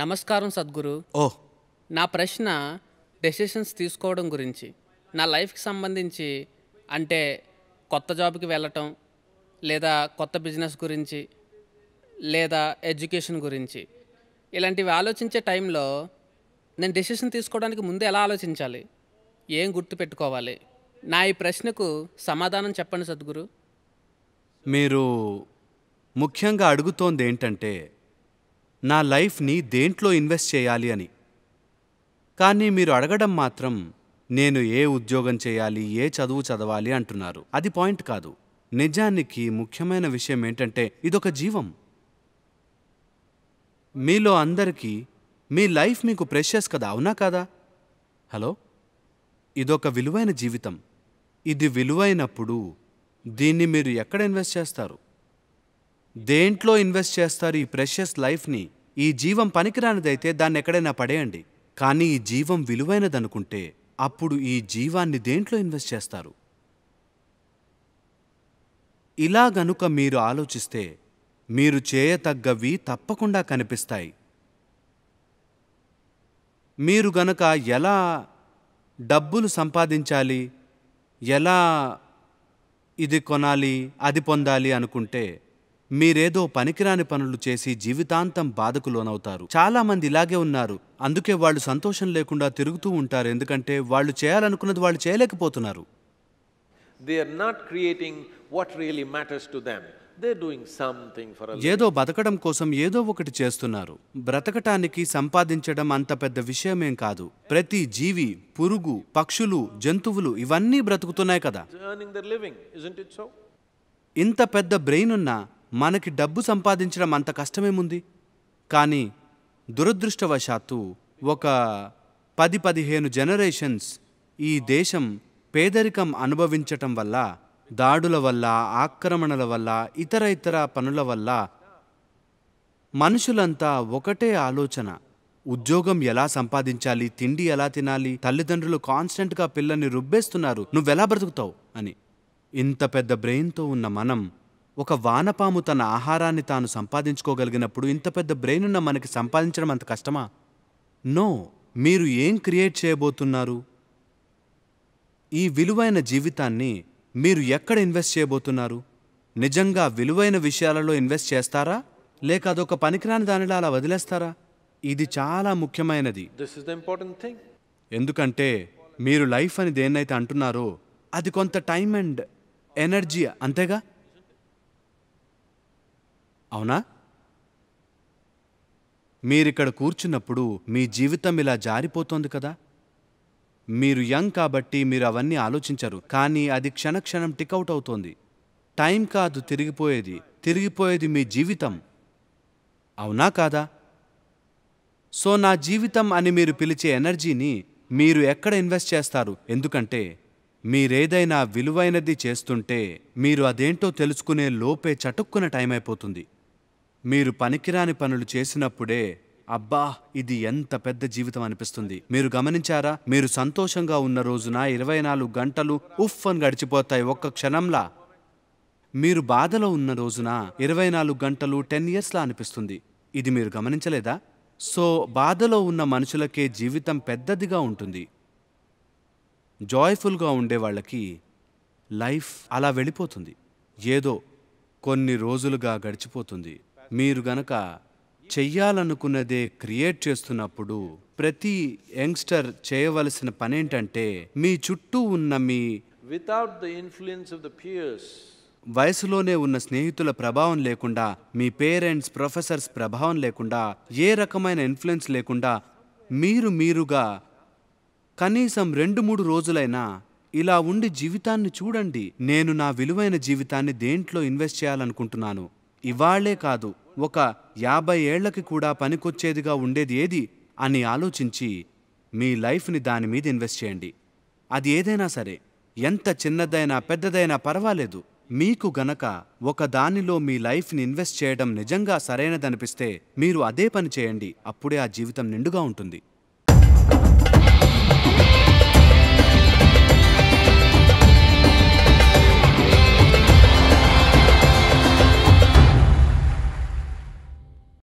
నమస్కారం సద్గురు ఓ నా ప్రశ్న డెసిషన్స్ తీసుకోవడం గురించి నా లైఫ్కి సంబంధించి అంటే కొత్త జాబ్కి వెళ్ళటం లేదా కొత్త బిజినెస్ గురించి లేదా ఎడ్యుకేషన్ గురించి ఇలాంటివి ఆలోచించే టైంలో నేను డెసిషన్ తీసుకోవడానికి ముందు ఎలా ఆలోచించాలి ఏం గుర్తు పెట్టుకోవాలి నా ఈ ప్రశ్నకు సమాధానం చెప్పండి సద్గురు మీరు ముఖ్యంగా అడుగుతోంది ఏంటంటే నా లైఫ్ని దేంట్లో ఇన్వెస్ట్ చేయాలి అని కానీ మీరు అడగడం మాత్రం నేను ఏ ఉద్యోగం చేయాలి ఏ చదువు చదవాలి అంటున్నారు అది పాయింట్ కాదు నిజానికి ముఖ్యమైన విషయం ఏంటంటే ఇదొక జీవం మీలో అందరికీ మీ లైఫ్ మీకు ప్రెషస్ కదా అవునా కాదా హలో ఇదొక విలువైన జీవితం ఇది విలువైనప్పుడు దీన్ని మీరు ఎక్కడ ఇన్వెస్ట్ చేస్తారు దేంట్లో ఇన్వెస్ట్ చేస్తారు ఈ ప్రెషియస్ లైఫ్ని ఈ జీవం పనికిరానిదైతే దాన్ని ఎక్కడైనా పడేయండి కానీ ఈ జీవం విలువైనదనుకుంటే అప్పుడు ఈ జీవాన్ని దేంట్లో ఇన్వెస్ట్ చేస్తారు ఇలా గనుక మీరు ఆలోచిస్తే మీరు చేయతగ్గవి తప్పకుండా కనిపిస్తాయి మీరు గనక ఎలా డబ్బులు సంపాదించాలి ఎలా ఇది కొనాలి అది పొందాలి అనుకుంటే మీరేదో పనికిరాని పనులు చేసి జీవితాంతం బాధకు లోనవుతారు చాలా మంది ఇలాగే ఉన్నారు అందుకే వాళ్ళు సంతోషం లేకుండా తిరుగుతూ ఉంటారు ఎందుకంటే వాళ్ళు చేయాలనుకున్నది వాళ్ళు చేయలేకపోతున్నారు not creating what really matters to ఏదో బతకడం కోసం ఏదో ఒకటి చేస్తున్నారు బ్రతకటానికి సంపాదించడం అంత పెద్ద విషయమేం కాదు ప్రతి జీవి పురుగు పక్షులు జంతువులు ఇవన్నీ బ్రతుకుతున్నాయి కదా ఇంత పెద్ద బ్రెయిన్ ఉన్నా మనకి డబ్బు సంపాదించడం అంత కష్టమేముంది కానీ దురదృష్టవశాత్తు ఒక పది పదిహేను జనరేషన్స్ ఈ దేశం పేదరికం అనుభవించటం వల్ల దాడుల వల్ల ఆక్రమణల వల్ల ఇతర ఇతర పనుల వల్ల మనుషులంతా ఒకటే ఆలోచన ఉద్యోగం ఎలా సంపాదించాలి తిండి ఎలా తినాలి తల్లిదండ్రులు కాన్స్టెంట్గా పిల్లల్ని రుబ్బేస్తున్నారు నువ్వెలా బ్రతుకుతావు అని ఇంత పెద్ద బ్రెయిన్తో ఉన్న మనం ఒక వానపాము తన ఆహారాన్ని తాను సంపాదించుకోగలిగినప్పుడు ఇంత పెద్ద బ్రెయిన్ ఉన్న మనకి సంపాదించడం అంత కష్టమా నో మీరు ఏం క్రియేట్ చేయబోతున్నారు ఈ విలువైన జీవితాన్ని మీరు ఎక్కడ ఇన్వెస్ట్ చేయబోతున్నారు నిజంగా విలువైన విషయాలలో ఇన్వెస్ట్ చేస్తారా లేక అదొక పనికిరాని దానిలో అలా వదిలేస్తారా ఇది చాలా ముఖ్యమైనది ఎందుకంటే మీరు లైఫ్ అని దేన్నైతే అంటున్నారో అది కొంత టైం అండ్ ఎనర్జీ అంతేగా అవునా మీరిక్కడ కూర్చున్నప్పుడు మీ జీవితం ఇలా జారిపోతోంది కదా మీరు యంగ్ కాబట్టి మీరు అవన్నీ ఆలోచించరు కానీ అది క్షణక్షణం టికౌట్ అవుతోంది టైం కాదు తిరిగిపోయేది తిరిగిపోయేది మీ జీవితం అవునా కాదా సో నా జీవితం అని మీరు పిలిచే ఎనర్జీని మీరు ఎక్కడ ఇన్వెస్ట్ చేస్తారు ఎందుకంటే మీరేదైనా విలువైనది చేస్తుంటే మీరు అదేంటో తెలుసుకునే లోపే చటుక్కున టైం అయిపోతుంది మీరు పనికిరాని పనులు చేసినప్పుడే అబ్బా ఇది ఎంత పెద్ద జీవితం అనిపిస్తుంది మీరు గమనించారా మీరు సంతోషంగా ఉన్న రోజున ఇరవై నాలుగు గంటలు ఉఫ్ అని గడిచిపోతాయి ఒక్క క్షణంలా మీరు బాధలో ఉన్న రోజున ఇరవై నాలుగు గంటలు టెన్ ఇయర్స్లా అనిపిస్తుంది ఇది మీరు గమనించలేదా సో బాధలో ఉన్న మనుషులకే జీవితం పెద్దదిగా ఉంటుంది జాయ్ఫుల్గా ఉండే వాళ్ళకి లైఫ్ అలా వెళ్ళిపోతుంది ఏదో కొన్ని రోజులుగా గడిచిపోతుంది మీరు గనక చెయ్యాలనుకున్నదే క్రియేట్ చేస్తున్నప్పుడు ప్రతి యంగ్స్టర్ చేయవలసిన పనేంటంటే మీ చుట్టూ ఉన్న మీ without the influence of the peers వయసులోనే ఉన్న స్నేహితుల ప్రభావం లేకుండా మీ పేరెంట్స్ ప్రొఫెసర్స్ ప్రభావం లేకుండా ఏ రకమైన ఇన్ఫ్లుయెన్స్ లేకుండా మీరు మీరుగా కనీసం రెండు మూడు రోజులైనా ఇలా ఉండి జీవితాన్ని చూడండి నేను నా విలువైన జీవితాన్ని దేంట్లో ఇన్వెస్ట్ చేయాలనుకుంటున్నాను ఇవాళ్లే కాదు ఒక యాభై ఏళ్లకి కూడా పనికొచ్చేదిగా ఉండేది ఏది అని ఆలోచించి మీ లైఫ్ని దానిమీద ఇన్వెస్ట్ చేయండి అది ఏదైనా సరే ఎంత చిన్నదైనా పెద్దదైనా పర్వాలేదు మీకు గనక ఒక దానిలో మీ లైఫ్ని ఇన్వెస్ట్ చేయడం నిజంగా సరైనదనిపిస్తే మీరు అదే పని చేయండి అప్పుడే ఆ జీవితం నిండుగా ఉంటుంది